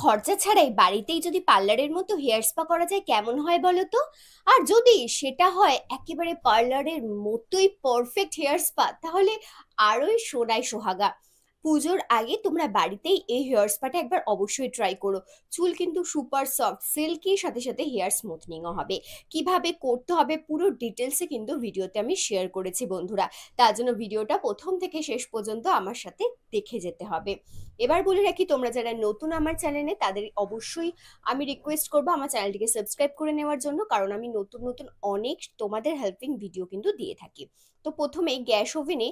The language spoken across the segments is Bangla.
খরচা ছাড়াই বাড়িতেই যদি পার্লারের মতো হেয়ার স্পা করা যায় কেমন হয় বলো তো আর যদি সেটা হয় একেবারে পার্লারের মতোই পারফেক্ট হেয়ার স্পা তাহলে আরোই সোনায় সোহাগা পুজোর আগে তোমরা বাড়িতেই এই হেয়ার স্পাটা একবার অবশ্যই ট্রাই করো চুল কিন্তু সুপার সফট সিল্কি সাথে সাথে হেয়ার স্মুথনিংও হবে কিভাবে করতে হবে পুরো ডিটেলসে কিন্তু ভিডিওতে আমি শেয়ার করেছি বন্ধুরা তার জন্য ভিডিওটা প্রথম থেকে শেষ পর্যন্ত আমার সাথে দেখে যেতে হবে এবার বলে রাখি তোমরা যারা নতুন আমার চ্যানেলে তাদের অবশ্যই আমি রিকোয়েস্ট করবো আমার চ্যানেলটিকে সাবস্ক্রাইব করে নেওয়ার জন্য কারণ আমি নতুন নতুন অনেক তোমাদের হেল্পিং ভিডিও কিন্তু দিয়ে থাকি তো প্রথমে গ্যাস ওভেনে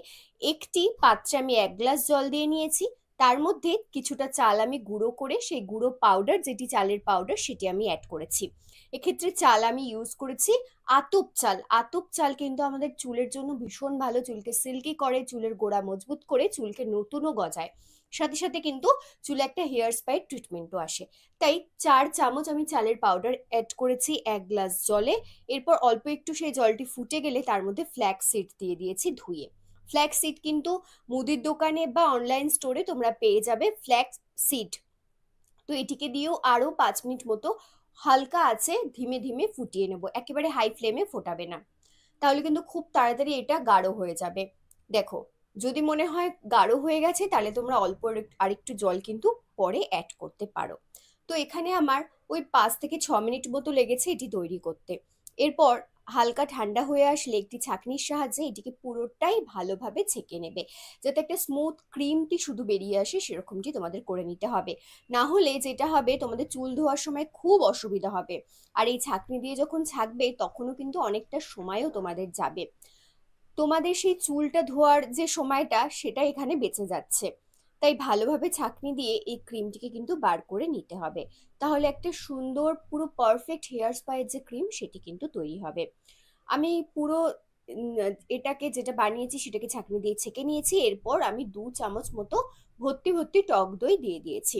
একটি পাত্রে আমি এক গ্লাস জল দিয়ে নিয়েছি তার মধ্যে কিছুটা চাল আমি গুঁড়ো করে সেই গুঁড়ো পাউডার যেটি চালের পাউডার সেটি আমি অ্যাড করেছি এক্ষেত্রে চাল আমি ইউজ করেছি আতপ চাল আতপ চাল কিন্তু আমাদের চুলের জন্য ভীষণ ভালো চুলকে সিল্কি করে চুলের গোড়া মজবুত করে চুলকে নতুনও গজায় সাথে সাথে কিন্তু চুলে একটা হেয়ার স্পাই ট্রিটমেন্টও আসে তাই চার চামচ আমি চালের পাউডার অ্যাড করেছি এক গ্লাস জলে এরপর অল্প একটু সেই জলটি ফুটে গেলে তার মধ্যে ফ্ল্যাক্স সিড দিয়ে দিয়েছি ধুয়ে ফ্ল্যাক্স সিড কিন্তু মুদির দোকানে বা অনলাইন স্টোরে তোমরা পেয়ে যাবে ফ্ল্যাক্স সিড তো এটিকে দিয়েও আরও পাঁচ মিনিট মতো হালকা আছে ধীমে ধীমে ফুটিয়ে নেব একেবারে হাই ফ্লেমে ফোটাবে না তাহলে কিন্তু খুব তাড়াতাড়ি এটা গাঢ় হয়ে যাবে দেখো যদি মনে হয় গাঢ় হয়ে গেছে তাহলে তোমরা অল্প আরেকটু জল কিন্তু পরে অ্যাড করতে পারো তো এখানে আমার ওই পাঁচ থেকে ছ মিনিট মতো লেগেছে এটি তৈরি করতে এরপর হালকা ঠান্ডা হয়ে আসলে একটি ছাঁকনির সাহায্যে এটিকে পুরোটাই ভালোভাবে ছেঁকে নেবে যাতে একটা স্মুথ ক্রিমটি শুধু বেরিয়ে আসে সেরকমটি তোমাদের করে নিতে হবে না হলে যেটা হবে তোমাদের চুল ধোয়ার সময় খুব অসুবিধা হবে আর এই ছাঁকনি দিয়ে যখন ছাঁকবে তখনও কিন্তু অনেকটা সময়ও তোমাদের যাবে তোমাদের সেই চুলটা ধোয়ার যে সময়টা সেটা এখানে বেঁচে যাচ্ছে তাই ভালোভাবে ছাঁকনি দিয়ে এই ক্রিমটিকে কিন্তু বার করে নিতে হবে তাহলে একটা সুন্দর পুরো পারফেক্ট হেয়ার স্পায়ের যে ক্রিম সেটি কিন্তু তৈরি হবে আমি পুরো এটাকে যেটা বানিয়েছি সেটাকে ছাঁকনি দিয়ে ছেঁকে নিয়েছি এরপর আমি দু চামচ মতো ভর্তি ভর্তি টক দই দিয়ে দিয়েছি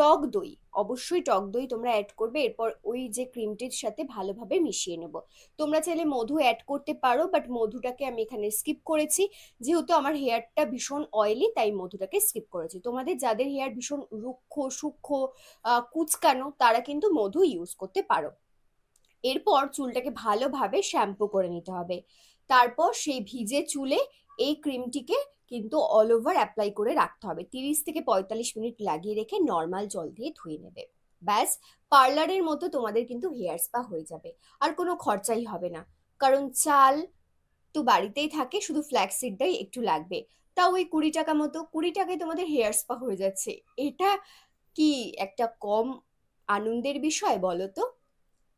টক দই অবশ্যই টক দই তোমরা অ্যাড করবে এরপর ওই যে ক্রিমটির সাথে ভালোভাবে মিশিয়ে নেব তোমরা চাইলে মধু অ্যাড করতে পারো বাট মধুটাকে আমি এখানে স্কিপ করেছি যেহেতু আমার হেয়ারটা ভীষণ অয়েলি তাই মধুটাকে স্কিপ করেছি তোমাদের যাদের হেয়ার ভীষণ রুক্ষ সূক্ষ্ম কুচকানো তারা কিন্তু মধু ইউজ করতে পারো এরপর চুলটাকে ভালোভাবে শ্যাম্পু করে নিতে হবে তারপর সেই ভিজে চুলে এই ক্রিমটিকে কিন্তু অল ওভার অ্যাপ্লাই করে রাখতে হবে তিরিশ থেকে পঁয়তাল্লিশ মিনিট লাগিয়ে রেখে নর্মাল জল দিয়ে ধুয়ে নেবে ব্যাস পার্লারের মতো তোমাদের কিন্তু হেয়ার স্পা হয়ে যাবে আর কোনো খরচাই হবে না কারণ চাল তো বাড়িতেই থাকে শুধু ফ্ল্যাক্সিডটাই একটু লাগবে তাও ওই কুড়ি টাকা মতো কুড়ি টাকায় তোমাদের হেয়ার স্পা হয়ে যাচ্ছে এটা কি একটা কম আনন্দের বিষয় বলো তো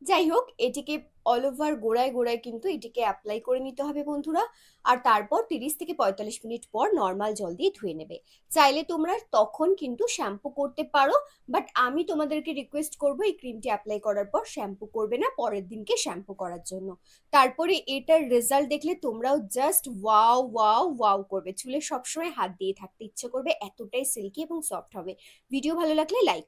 যাই হোক এটিকে অল ওভার গোড়ায় গোড়ায় কিন্তু এটিকে অ্যাপ্লাই করে নিতে হবে বন্ধুরা আর তারপর তিরিশ থেকে পঁয়তাল্লিশ মিনিট পর নর্মাল জল দিয়ে ধুয়ে নেবে চাইলে তোমরা তখন কিন্তু শ্যাম্পু করতে পারো বাট আমি তোমাদেরকে রিকোয়েস্ট করবো এই ক্রিমটি অ্যাপ্লাই করার পর শ্যাম্পু করবে না পরের দিনকে শ্যাম্পু করার জন্য তারপরে এটার রেজাল্ট দেখলে তোমরাও জাস্ট ওয়াও ওয়াও ওয়াও করবে চুলে সবসময় হাত দিয়ে থাকতে ইচ্ছে করবে এতটাই সিল্কি এবং সফট হবে ভিডিও ভালো লাগলে লাইক